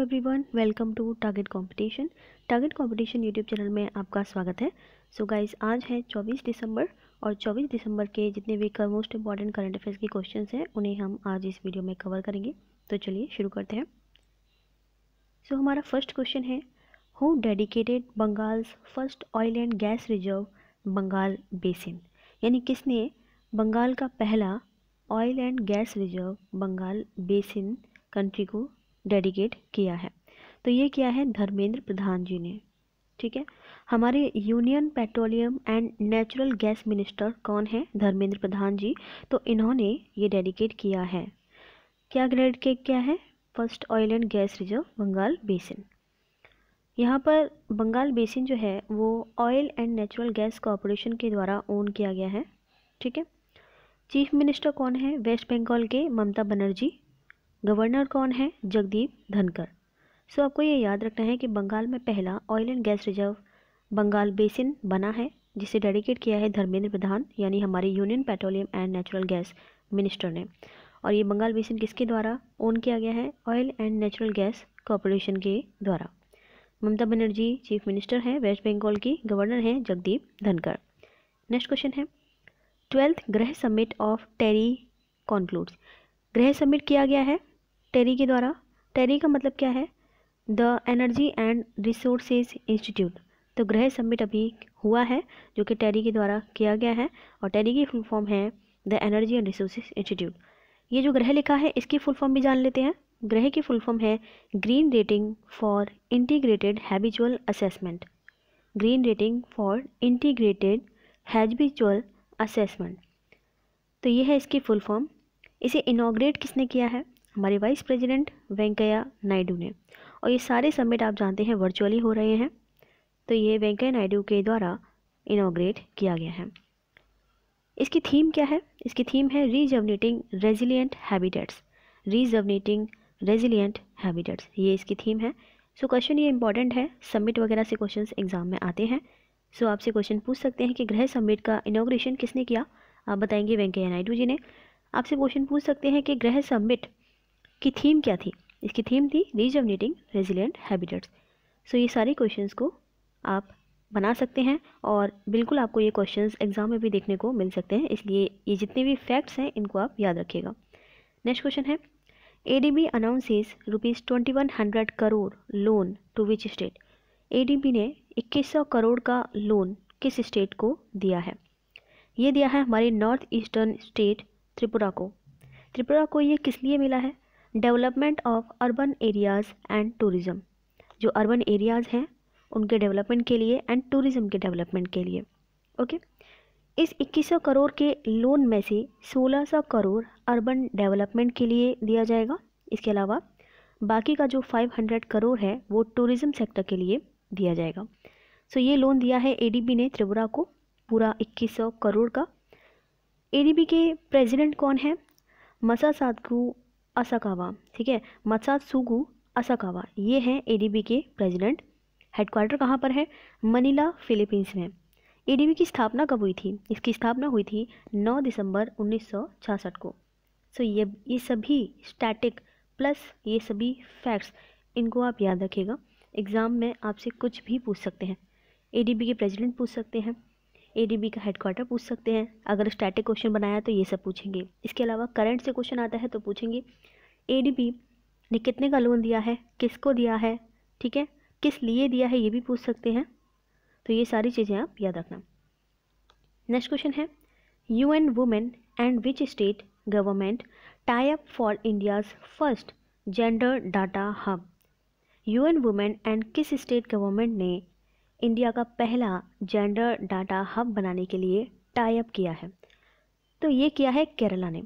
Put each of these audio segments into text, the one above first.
everyone welcome to target competition target competition YouTube channel में आपका स्वागत है सो so गाइस आज है 24 दिसंबर और 24 दिसंबर के जितने भी मोस्ट इंपॉर्टेंट करंट अफेयर्स के क्वेश्चन हैं उन्हें हम आज इस वीडियो में कवर करेंगे तो चलिए शुरू करते हैं सो so, हमारा फर्स्ट क्वेश्चन है who dedicated Bengal's first oil and gas reserve Bengal basin यानी किसने बंगाल का पहला oil and gas reserve Bengal basin country को डेडिकेट किया है तो ये क्या है धर्मेंद्र प्रधान जी ने ठीक है हमारे union petroleum and natural gas minister कौन है धर्मेंद्र प्रधान जी तो इन्होंने ये डेडिकेट किया है क्या ग्रेड के क्या है first oil and gas reserve Bengal basin यहाँ पर बंगाल बेसिन जो है वो oil and natural gas corporation के द्वारा ओन किया गया है ठीक है चीफ मिनिस्टर कौन है वेस्ट बंगाल के ममता बनर्जी गवर्नर कौन है जगदीप धनकर सो आपको ये याद रखना है कि बंगाल में पहला oil and gas reserve Bengal basin बना है जिसे डेडिकेट किया है धर्मेंद्र प्रधान यानी हमारे union petroleum and natural gas minister ने और ये बंगाल बेसिन किसके द्वारा ओन किया गया है oil and natural gas corporation के द्वारा ममता बनर्जी चीफ मिनिस्टर हैं वेस्ट बंगाल की गवर्नर हैं जगदीप धनकर नेक्स्ट क्वेश्चन है ट्वेल्थ गृह समिट ऑफ टेरी कॉन्क्लूड्स गृह समिट किया गया है टेरी के द्वारा टेरी का मतलब क्या है the energy and resources institute तो ग्रह समिट अभी हुआ है जो कि टेरी के द्वारा किया गया है और टेरी की फुल फॉर्म है the energy and resources institute ये जो ग्रह लिखा है इसकी फुल फॉर्म भी जान लेते हैं ग्रह की फुल फॉर्म है green rating for integrated habitual assessment green rating for integrated habitual assessment तो ये है इसकी फुल फॉर्म इसे इनाग्रेट किसने किया है हमारे वाइस प्रेसिडेंट वेंकैया नायडू ने और ये सारे समिट आप जानते हैं वर्चुअली हो रहे हैं तो ये वेंकैया नायडू के द्वारा इनाग्रेट किया गया है इसकी थीम क्या है इसकी थीम है rejuvenating resilient habitats rejuvenating resilient habitats ये इसकी थीम है सो so, क्वेश्चन ये इंपॉर्टेंट है समिट वगैरह से क्वेश्चन एग्जाम में आते हैं सो so, आपसे क्वेश्चन पूछ सकते हैं कि गृह समिट का इनोग्रेशन किसने किया आप बताएंगे वेंकैया नायडू जी ने आपसे क्वेश्चन पूछ सकते हैं कि गृह समिट की थीम क्या थी इसकी थीम थी रीजवनेटिंग रेजिलेंट हैबिटेट्स सो ये सारे क्वेश्चंस को आप बना सकते हैं और बिल्कुल आपको ये क्वेश्चंस एग्ज़ाम में भी देखने को मिल सकते हैं इसलिए ये जितने भी फैक्ट्स हैं इनको आप याद रखिएगा नेक्स्ट क्वेश्चन है A D B announces rupees twenty one hundred crore loan to which state A D B ने इक्कीस सौ करोड़ का लोन किस स्टेट को दिया है ये दिया है हमारे नॉर्थ ईस्टर्न स्टेट त्रिपुरा को त्रिपुरा को ये किस लिए मिला है development of urban areas and tourism जो अर्बन एरियाज़ हैं उनके डेवलपमेंट के लिए एंड टूरिज़्म के डेवलपमेंट के लिए ओके इस 2100 करोड़ के लोन में से 1600 करोड़ अर्बन डेवलपमेंट के लिए दिया जाएगा इसके अलावा बाकी का जो 500 करोड़ है वो टूरिज़्म सेक्टर के लिए दिया जाएगा सो ये लोन दिया है एडीबी ने त्रिपुरा को पूरा 2100 करोड़ का एडीबी के प्रेसिडेंट कौन है मसा साधकू असाकावा ठीक है मत्सात्सुगु असाकावा ये हैं एडीबी के प्रेसिडेंट हेडक्वार्टर कहाँ पर है मनीला फिलीपींस में एडीबी की स्थापना कब हुई थी इसकी स्थापना हुई थी 9 दिसंबर 1966 को सो ये ये सभी स्टैटिक प्लस ये सभी फैक्ट्स इनको आप याद रखिएगा एग्ज़ाम में आपसे कुछ भी पूछ सकते हैं एडीबी के प्रेसिडेंट पूछ सकते हैं एडीबी का हेडक्वार्टर पूछ सकते हैं अगर स्टैटिक क्वेश्चन बनाया तो ये सब पूछेंगे इसके अलावा करंट से क्वेश्चन आता है तो पूछेंगे एडीबी ने कितने का लोन दिया है किसको दिया है ठीक है किस लिए दिया है ये भी पूछ सकते हैं तो ये सारी चीज़ें आप याद रखना नेक्स्ट क्वेश्चन है U N women and which state government tie up for India's first gender data hub U N women and किस स्टेट गवर्नमेंट ने इंडिया का पहला जेंडर डाटा हब बनाने के लिए टाइप किया है तो ये किया है केरला ने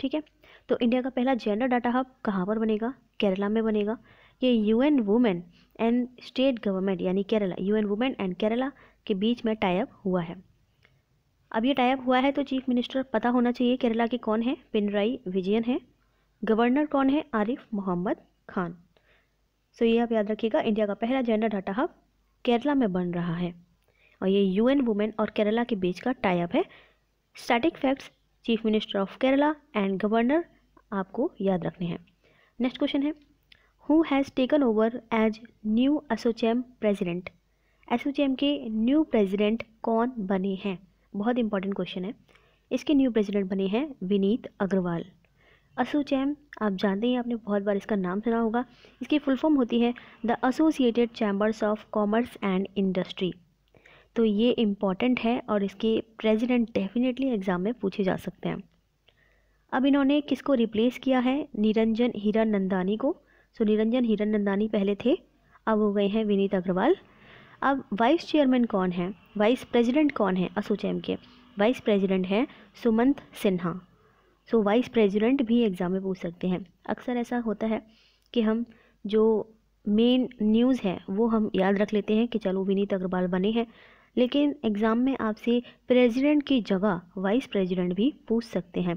ठीक है तो इंडिया का पहला जेंडर डाटा हब कहाँ पर बनेगा केरला में बनेगा ये UN women and state government यानी Kerala UN women and Kerala के बीच में टाइप हुआ है अब ये टाइप हुआ है तो चीफ मिनिस्टर पता होना चाहिए केरला के कौन है पिनराई विजयन है गवर्नर कौन है आरिफ मोहम्मद खान सो so ये आप याद रखिएगा इंडिया का पहला जेंडर डाटा हब केरला में बन रहा है और ये यूएन वुमेन और केरला के बीच का टाइप है static facts chief minister of Kerala and governor आपको याद रखने हैं नेक्स्ट क्वेश्चन है who has taken over as new ASSOCHAM president ASSOCHAM के न्यू प्रेजिडेंट कौन बने हैं बहुत इंपॉर्टेंट क्वेश्चन है इसके न्यू प्रेजिडेंट बने हैं विनीत अग्रवाल असू चैम आप जानते ही आपने बहुत बार इसका नाम सुना होगा इसकी फुल फॉर्म होती है the associated chambers of commerce and industry तो ये इम्पॉर्टेंट है और इसके प्रेसिडेंट डेफिनेटली एग्ज़ाम में पूछे जा सकते हैं अब इन्होंने किसको रिप्लेस किया है निरंजन हिरन नंदानी को सो निरंजन हिरन नंदानी पहले थे अब हो गए हैं विनीत अग्रवाल अब वाइस चेयरमैन कौन है वाइस प्रेसिडेंट कौन है असोचैम के वाइस प्रेसिडेंट हैं Sumant Sinha so vice president भी एग्ज़ाम में पूछ सकते हैं अक्सर ऐसा होता है कि हम जो मेन न्यूज़ है वो हम याद रख लेते हैं कि चलो विनीत अग्रवाल बने हैं लेकिन एग्ज़ाम में आपसे प्रेसिडेंट की जगह वाइस प्रेसिडेंट भी पूछ सकते हैं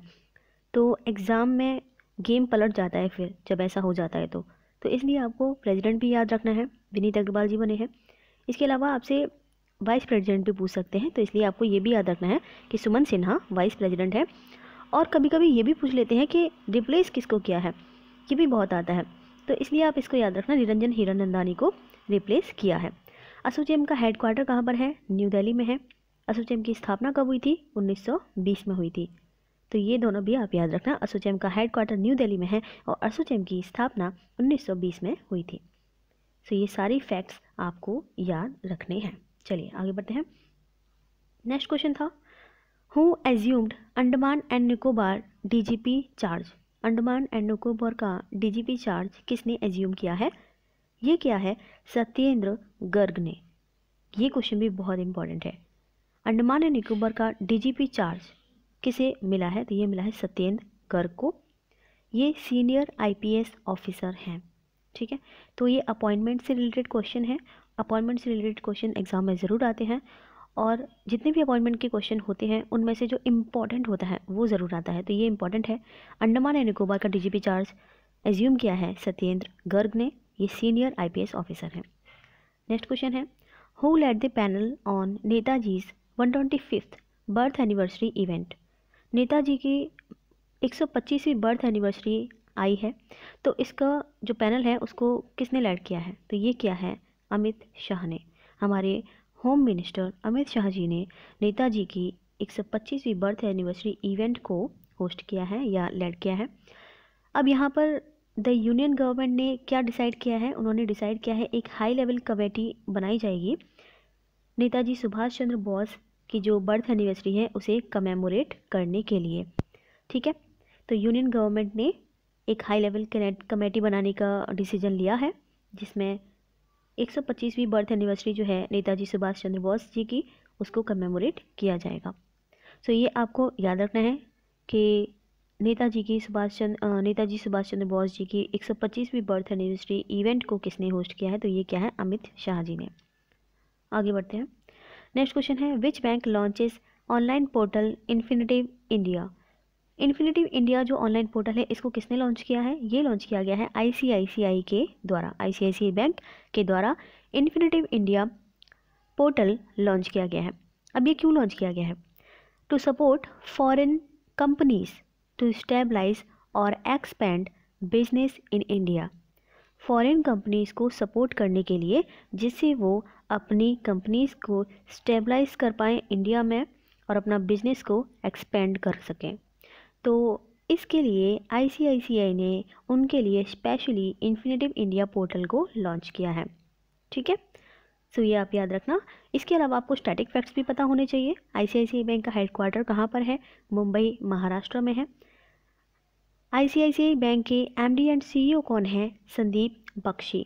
तो एग्ज़ाम में गेम पलट जाता है फिर जब ऐसा हो जाता है तो तो इसलिए आपको प्रेसिडेंट भी याद रखना है विनीत अग्रवाल जी बने हैं इसके अलावा आपसे वाइस प्रेसिडेंट भी पूछ सकते हैं तो इसलिए आपको ये भी याद रखना है कि सुमन सिन्हा वाइस प्रेसिडेंट है और कभी कभी ये भी पूछ लेते हैं कि रिप्लेस किसको किया है ये भी बहुत आता है तो इसलिए आप इसको याद रखना निरंजन हिरनंदानी को रिप्लेस किया है एसोचैम का हेड क्वार्टर कहाँ पर है न्यू दिल्ली में है असोचैम की स्थापना कब हुई थी 1920 में हुई थी तो ये दोनों भी आप याद रखना असोचैम का हेड क्वार्टर न्यू दिल्ली में है और एसोचैम की स्थापना उन्नीस में हुई थी सो तो ये सारी फैक्ट्स आपको याद रखने हैं चलिए आगे बढ़ते हैं नेक्स्ट क्वेश्चन था who assumed Andaman and Nicobar DGP charge Andaman and Nicobar का डीजीपी चार्ज किसने एज्यूम किया है ये क्या है सत्येंद्र गर्ग ने ये क्वेश्चन भी बहुत इंपॉर्टेंट है अंडमान एंड निकोबार का डीजीपी चार्ज किसे मिला है तो ये मिला है सत्येंद्र गर्ग को ये सीनियर आईपीएस ऑफिसर हैं ठीक है तो ये अपॉइंटमेंट से रिलेटेड क्वेश्चन है अपॉइंटमेंट से रिलेटेड क्वेश्चन एग्जाम में ज़रूर आते हैं और जितने भी अपॉइंटमेंट के क्वेश्चन होते हैं उनमें से जो इम्पॉर्टेंट होता है वो ज़रूर आता है तो ये इम्पॉर्टेंट है अंडमान एंड निकोबार का डी चार्ज एज्यूम किया है सत्येंद्र गर्ग ने ये सीनियर आई ऑफिसर हैं नेक्स्ट क्वेश्चन है who led the panel on Netaji's one twenty fifth birth anniversary event Netaji की एक सौ पच्चीसवीं बर्थ एनिवर्सरी आई है तो इसका जो पैनल है उसको किसने लैड किया है तो ये किया है अमित शाह ने हमारे होम मिनिस्टर अमित शाह जी ने नेताजी की एक सौ पच्चीसवीं बर्थ एनिवर्सरी इवेंट को होस्ट किया है या लेड किया है अब यहाँ पर द यूनियन गवर्नमेंट ने क्या डिसाइड किया है उन्होंने डिसाइड किया है एक हाई लेवल कमेटी बनाई जाएगी नेताजी सुभाष चंद्र बोस की जो बर्थ एनिवर्सरी है उसे कमेमोरेट करने के लिए ठीक है तो यूनियन गवर्नमेंट ने एक हाई लेवल कमेटी बनाने का डिसीजन लिया है जिसमें 125वीं बर्थ एनिवर्सरी जो है नेताजी सुभाष चंद्र बोस जी की उसको कमेमोरेट किया जाएगा सो so, ये आपको याद रखना है कि नेताजी की सुभाष चंद्र नेताजी सुभाष चंद्र बोस जी की 125वीं बर्थ एनिवर्सरी इवेंट को किसने होस्ट किया है तो ये क्या है अमित शाह जी ने आगे बढ़ते हैं नेक्स्ट क्वेश्चन है which bank launches online portal infinitive India infinitive India जो ऑनलाइन पोर्टल है इसको किसने लॉन्च किया है ये लॉन्च किया गया है आईसीआईसीआई के द्वारा आईसीआईसीआई बैंक के द्वारा इन्फिनेटिव इंडिया पोर्टल लॉन्च किया गया है अब ये क्यों लॉन्च किया गया है to support foreign companies to stabilize और expand business in India foreign companies को सपोर्ट करने के लिए जिससे वो अपनी कंपनीज़ को स्टेबलाइज कर पाएँ इंडिया में और अपना बिजनेस को एक्सपेंड कर सकें तो इसके लिए आईसीआईसीआई ने उनके लिए स्पेशली इन्फिनेटिव इंडिया पोर्टल को लॉन्च किया है ठीक है सो ये आप याद रखना इसके अलावा आपको स्टैटिक फैक्ट्स भी पता होने चाहिए आईसीआईसीआई बैंक का हेडक्वार्टर कहाँ पर है मुंबई महाराष्ट्र में है आईसीआईसीआई बैंक के एमडी एंड सीईओ कौन है संदीप बख्शी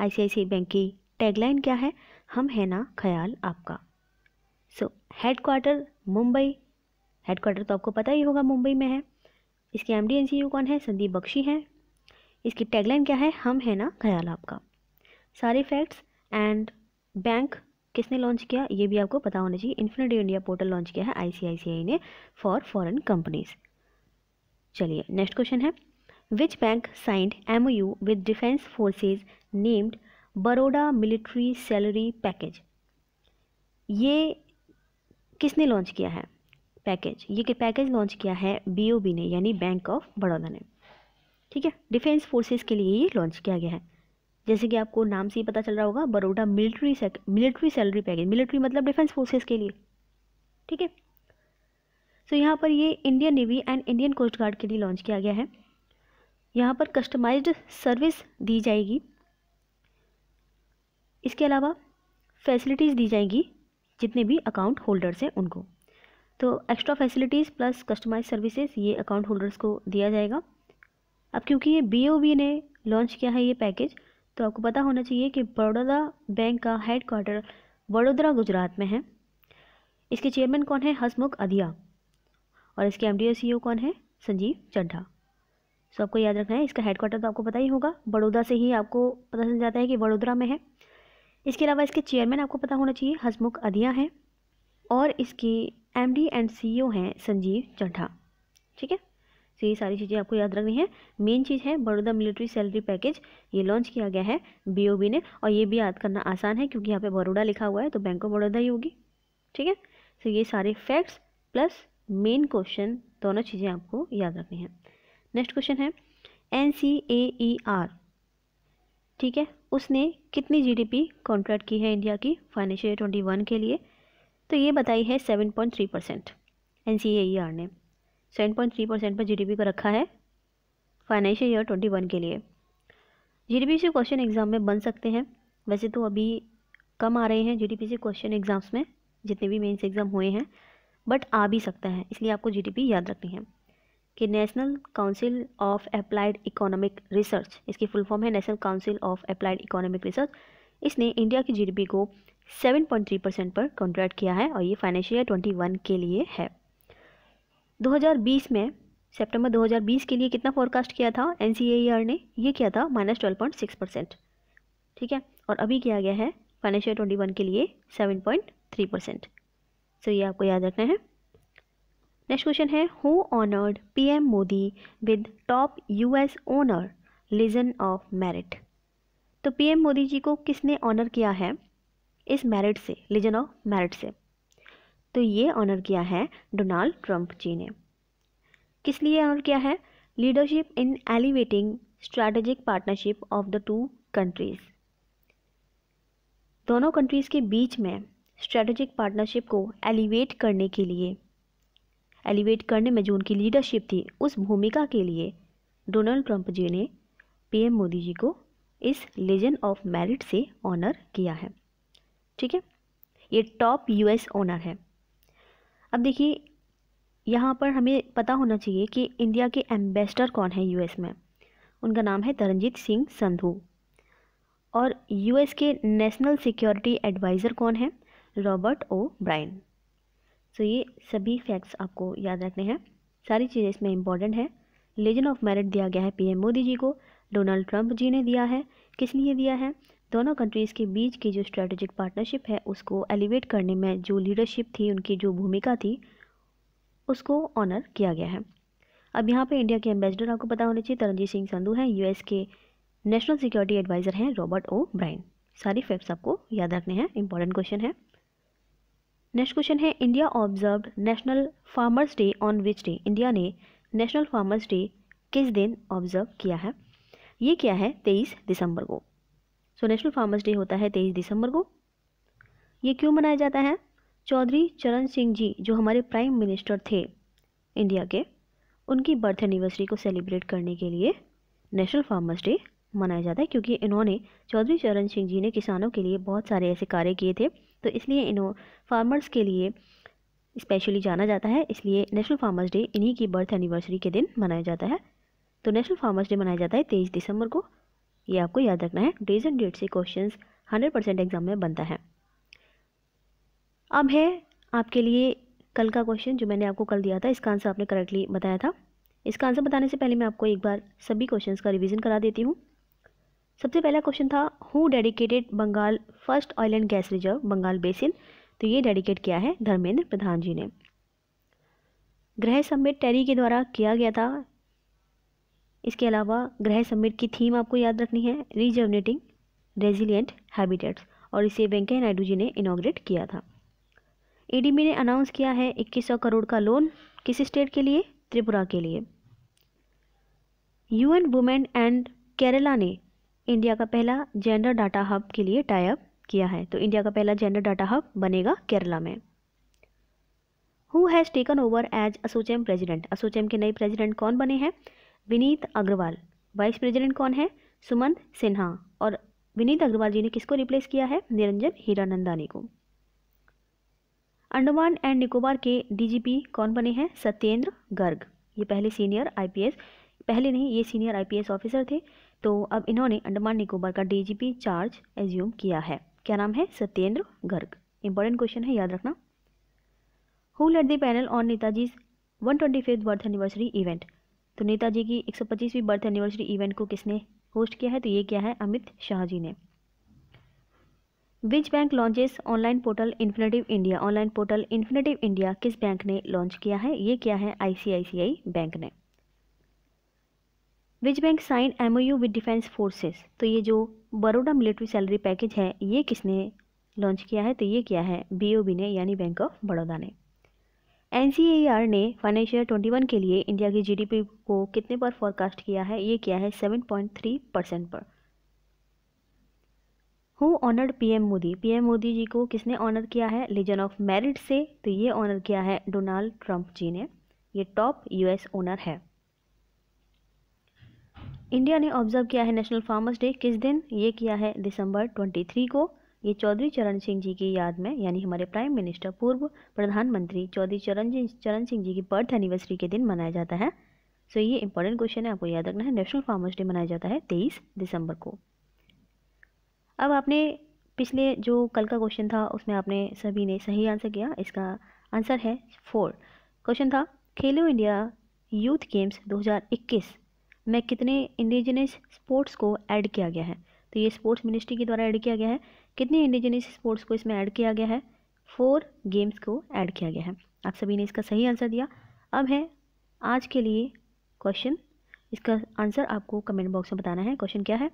आईसीआईसीआई बैंक की टैगलाइन क्या है हम है ना ख्याल आपका सो हेडक्वार्टर मुंबई हेडक्वार्टर तो आपको पता ही होगा मुंबई में है इसके एम डी कौन है संदीप बख्शी हैं इसकी टैगलाइन क्या है हम है ना ख्याल आपका सारे फैक्ट्स एंड बैंक किसने लॉन्च किया ये भी आपको पता होना चाहिए इन्फिनिटी इंडिया पोर्टल लॉन्च किया है आईसीआईसीआई ने फॉर फॉरेन कंपनीज चलिए नेक्स्ट क्वेश्चन है which bank signed M U with defence forces named Baroda military salary package ये किसने लॉन्च किया है पैकेज ये कि पैकेज लॉन्च किया है बीओबी ने यानी बैंक ऑफ बड़ौदा ने ठीक है डिफेंस फोर्सेस के लिए ये लॉन्च किया गया है जैसे कि आपको नाम से ही पता चल रहा होगा Baroda military military salary package military मतलब डिफेंस फोर्सेज के लिए ठीक है सो यहाँ पर ये Indian navy and Indian coast guard के लिए लॉन्च किया गया है यहाँ पर कस्टमाइज सर्विस दी जाएगी इसके अलावा फैसिलिटीज़ दी जाएंगी जितने भी अकाउंट होल्डर्स हैं उनको तो extra facilities plus customize services ये अकाउंट होल्डर्स को दिया जाएगा अब क्योंकि ये बी ने लॉन्च किया है ये पैकेज तो आपको पता होना चाहिए कि बड़ौदा बैंक का हेड क्वार्टर वडोदरा गुजरात में है इसके चेयरमैन कौन है हसमुख अधिया और इसके एम डी e कौन है संजीव चड्ढा सो आपको याद रखना है इसका हेड क्वार्टर तो आपको पता ही होगा बड़ौदा से ही आपको पता चल जाता है कि वडोदरा में है इसके अलावा इसके चेयरमैन आपको पता होना चाहिए हसमुख अधिया हैं और इसकी एमडी एंड सीईओ हैं संजीव चड्ढा ठीक है तो ये सारी चीज़ें आपको याद रखनी है मेन चीज़ है बड़ौदा मिलिट्री सैलरी पैकेज ये लॉन्च किया गया है बीओबी ने और ये भी याद करना आसान है क्योंकि यहाँ पे बड़ौदा लिखा हुआ है तो बैंक ऑफ बड़ौदा ही होगी ठीक है तो ये सारे फैक्ट्स प्लस मेन क्वेश्चन दोनों चीज़ें आपको याद रखनी है नेक्स्ट क्वेश्चन है N C A E R ठीक है उसने कितनी जीडीपी कॉन्ट्रैक्ट की है इंडिया की फाइनेंशियल ट्वेंटी वन के लिए तो ये बताई है seven point three percent N C A R ने सेवन पॉइंट थ्री परसेंट पर जी को रखा है फाइनेंशियल ईयर ट्वेंटी वन के लिए जीडीपी से क्वेश्चन एग्ज़ाम में बन सकते हैं वैसे तो अभी कम आ रहे हैं जीडीपी से क्वेश्चन एग्ज़ाम्स में जितने भी मेन्स एग्ज़ाम हुए हैं बट आ भी सकता है इसलिए आपको जी याद रखनी है कि national council of applied economic research इसकी फुल फॉर्म है national council of applied economic research इसने इंडिया की जीडीपी को 7.3 परसेंट पर कॉन्ट्रैक्ट किया है और ये फाइनेंशियल ईयर 21 के लिए है 2020 में सितंबर 2020 के लिए कितना फोरकास्ट किया था एन e ने ये किया था minus twelve point six percent ठीक है और अभी किया गया है फाइनेंशियल ट्वेंटी वन के लिए seven point three percent so ये आपको याद रखना है नेक्स्ट क्वेश्चन है who honoured PM Modi with top US honour legion of merit तो पीएम मोदी जी को किसने ऑनर किया है इस मेरिट से लीजन ऑफ मेरिट से तो ये ऑनर किया है डोनाल्ड ट्रंप जी ने किस लिए ऑनर किया है leadership in elevating strategic partnership of the two countries दोनों कंट्रीज़ के बीच में स्ट्रैटेजिक पार्टनरशिप को एलिवेट करने के लिए एलिवेट करने में जो उनकी लीडरशिप थी उस भूमिका के लिए डोनाल्ड ट्रंप जी ने पीएम मोदी जी को इस लेजेंड ऑफ मेरिट से ऑनर किया है ठीक है ये टॉप यूएस ओनर है अब देखिए यहाँ पर हमें पता होना चाहिए कि इंडिया के एम्बेसडर कौन है यूएस में उनका नाम है तरनजीत सिंह संधू और यूएस के नेशनल सिक्योरिटी एडवाइज़र कौन है रॉबर्ट ओ ब्राइन सो ये सभी फैक्ट्स आपको याद रखने हैं सारी चीज़ें इसमें इम्पॉर्टेंट है लेजन ऑफ मेरिट दिया गया है पीएम मोदी जी को डोनाल्ड ट्रंप जी ने दिया है किस लिए दिया है दोनों कंट्रीज़ के बीच की जो स्ट्रेटजिक पार्टनरशिप है उसको एलिवेट करने में जो लीडरशिप थी उनकी जो भूमिका थी उसको ऑनर किया गया है अब यहाँ पे इंडिया के एम्बेसडर आपको पता होना चाहिए तरनजीत सिंह संधू हैं यूएस के नेशनल सिक्योरिटी एडवाइज़र हैं रॉबर्ट ओ ब्राइन सारी फैक्ट्स आपको याद रखने हैं इंपॉर्टेंट क्वेश्चन है नेक्स्ट क्वेश्चन है India observe national farmers day on which day India ने नेशनल फार्मर्स डे किस दिन ऑब्जर्व किया है ये क्या है तेईस दिसंबर को सो नेशनल फार्मर्स डे होता है तेईस दिसंबर को ये क्यों मनाया जाता है चौधरी चरण सिंह जी जो हमारे प्राइम मिनिस्टर थे इंडिया के उनकी बर्थ एनिवर्सरी को सेलिब्रेट करने के लिए नेशनल फार्मर्स डे मनाया जाता है क्योंकि इन्होंने चौधरी चरण सिंह जी ने किसानों के लिए बहुत सारे ऐसे कार्य किए थे तो इसलिए इन्हों फार्मर्स के लिए स्पेशली जाना जाता है इसलिए नेशनल फार्मर्स डे इन्हीं की बर्थ एनिवर्सरी के दिन मनाया जाता है तो नेशनल फार्मर्स डे मनाया जाता है तेईस दिसंबर को ये आपको याद रखना है डेज एंड डेट से क्वेश्चन हंड्रेड परसेंट एग्जाम में बनता है अब है आपके लिए कल का क्वेश्चन जो मैंने आपको कल दिया था इसका आंसर आपने करेक्टली बताया था इसका आंसर बताने से पहले मैं आपको एक बार सभी क्वेश्चन का रिविज़न करा देती हूँ सबसे पहला क्वेश्चन था who dedicated Bengal first oil and gas reserve Bengal basin तो ये डेडिकेट किया है धर्मेंद्र प्रधान जी ने गृह समिट टेरी के द्वारा किया गया था इसके अलावा ग्रह समिट की थीम आपको याद रखनी है रीजनरेटिंग रेजिलियंट हैबिटेट्स और इसे वेंकैया नायडू जी ने इनाग्रेट किया था एडीबी ने अनाउंस किया है 2100 करोड़ का लोन किस स्टेट के लिए त्रिपुरा के लिए यूएन वुमेन एंड केरला ने इंडिया का पहला जेंडर डाटा हब के लिए टाइप किया है तो इंडिया का पहला जेंडर डाटा हब बनेगा केरला में who has taken over as ASSOCHAM president ASSOCHAM के नए प्रेजिडेंट कौन बने हैं विनीत अग्रवाल वाइस प्रेसिडेंट कौन है सुमंत सिन्हा और विनीत अग्रवाल जी ने किसको रिप्लेस किया है निरंजन हीरानंदानी को अंडमान एंड निकोबार के डीजीपी कौन बने हैं सत्येंद्र गर्ग ये पहले सीनियर आईपीएस पहले नहीं ये सीनियर आईपीएस ऑफिसर थे तो अब इन्होंने अंडमान निकोबार का डीजीपी चार्ज एज्यूम किया है क्या नाम है सत्येंद्र गर्ग इंपॉर्टेंट क्वेश्चन है याद रखना who led the panel on Netaji one twenty fifth birth anniversary event तो नेताजी की 125वीं बर्थ एनिवर्सरी इवेंट को किसने होस्ट किया है तो ये क्या है अमित शाह जी ने which bank launches online portal infinitive India online portal infinitive India किस बैंक ने लॉन्च किया है ये क्या है आईसीआईसीआई बैंक ने which bank sign MOU with defence forces तो ये जो बड़ोडा मिलिट्री सैलरी पैकेज है ये किसने लॉन्च किया है तो ये क्या है बीओबी ने यानी बैंक ऑफ बड़ौदा ने एन ने फाइनेंशियल 21 के लिए इंडिया की जीडीपी को कितने पर फॉरकास्ट किया है ये किया है 7.3 परसेंट पर who honoured PM Modi PM Modi ji को किसने ऑनर किया है लीजन ऑफ मेरिट से तो ये ऑनर किया है डोनाल्ड ट्रंप जी ने ये टॉप यूएस ओनर है इंडिया ने ऑब्जर्व किया है नेशनल फार्मर्स डे किस दिन ये किया है दिसंबर थ्री को ये चौधरी चरण सिंह जी की याद में यानी हमारे प्राइम मिनिस्टर पूर्व प्रधानमंत्री चौधरी चरण चरण सिंह जी की बर्थ एनिवर्सरी के दिन मनाया जाता है सो ये इंपॉर्टेंट क्वेश्चन है आपको याद रखना है नेशनल फार्मर्स डे मनाया जाता है तेईस दिसंबर को अब आपने पिछले जो कल का क्वेश्चन था उसमें आपने सभी ने सही आंसर किया इसका आंसर है फोर क्वेश्चन था खेलो इंडिया यूथ गेम्स 2021 में कितने इंडिजिनस स्पोर्ट्स को ऐड किया गया है तो ये स्पोर्ट्स मिनिस्ट्री के द्वारा ऐड किया गया है कितने इंडिजिनियस स्पोर्ट्स को इसमें ऐड किया गया है फोर गेम्स को ऐड किया गया है आप सभी ने इसका सही आंसर दिया अब है आज के लिए क्वेश्चन इसका आंसर आपको कमेंट बॉक्स में बताना है क्वेश्चन क्या है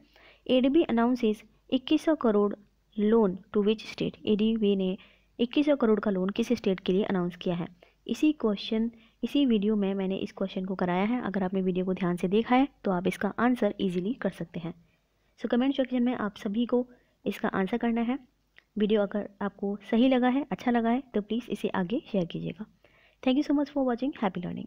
ए डी बी अनाउंसेज इक्कीस crore loan to which state A D B ने इक्कीस करोड़ का लोन किस स्टेट के लिए अनाउंस किया है इसी क्वेश्चन इसी वीडियो में मैंने इस क्वेश्चन को कराया है अगर आपने वीडियो को ध्यान से देखा है तो आप इसका आंसर ईजिली कर सकते हैं सो कमेंट सेक्शन में आप सभी को इसका आंसर करना है वीडियो अगर आपको सही लगा है अच्छा लगा है तो प्लीज़ इसे आगे शेयर कीजिएगा thank you so much for watching happy learning